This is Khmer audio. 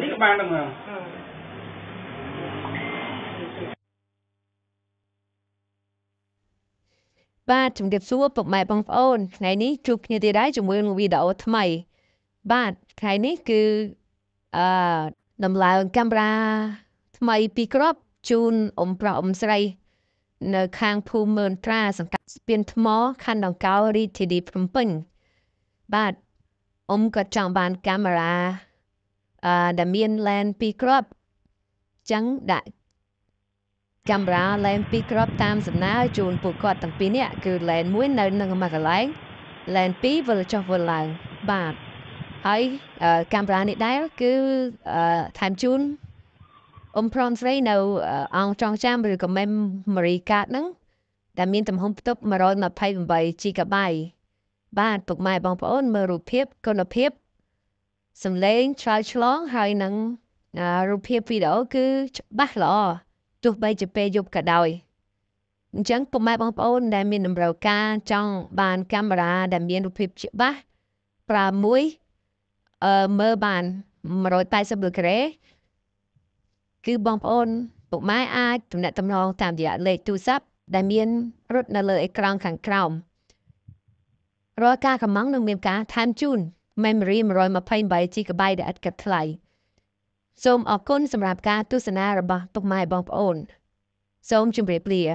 នេះក៏បានដែរមើលបាទជំរាបសួរពុកម៉ែបងប្អូនថ្ងៃនេះជួបគ្នាទៀតដែរជាមួយនឹងវីដេអូថ្មី បាទថ្ងៃនេះគឺអឺដំឡើងកាមេរ៉ាថ្មីពីរគ្រាប់ជូនអ៊ំប្រុសអ៊ំស្រី នៅ ខាងភូមិមឿនត្រាសង្កាត់ស្ពានថ្មខណ្ឌដង្កោរាជធានីភ្នំពេញបាទអ៊ំក៏ចង់បានកាមេរ៉ាដែលមាន LAN ពីរគ្រាប់ចឹងដាក់កាមេរ៉ា LAN ពីរគ្រាប់តាមសំណើជូនពួកគាត់ទាំងពីរនេះគឺ LAN មួយនៅនឹងមួយកន្លែង LAN 2វិលចុះវិលឡើងបាទហើយកាមេរ៉ានេះដែរគឺថែមជូនអ៊ំប្រមស្រីនៅ អង្គចងចាំឬក៏ memory card ហ្នឹងដែលមានទំហំផ្ទុក 128GB បាទពុកម៉ែបងប្អូនមើលរូបភាពគុណភាពសំឡេងឆ្លើយឆ្លងហើយនឹងរូបភាពវីដេអូគឺច្បាស់ល្អទោះបីជាពេលយប់ក៏ដោយអញ្ចឹងពុកម៉ែបងប្អូន ដែលមានតម្រូវការចង់បានកាមេរ៉ាដែលមានរូបភាពច្បាស់ប្រើមួយអឺមើលបាន180ដឺក្រេគឺបងប្អូនពុកម៉ែអាចទំនាក់ទំនងតាមរយៈលេខទូរស័ព្ទដែលមានរត់នៅលើអេក្រង់ខាងក្រោមរាល់ការកម្មង់នឹងមានការថែមជូន memory 128 GB ដែលឥតគិតថ្លៃសូមអរគុណសម្រាប់ការទស្សនារបស់ពុកម៉ែបងប្អូន សូមជម្រាបលា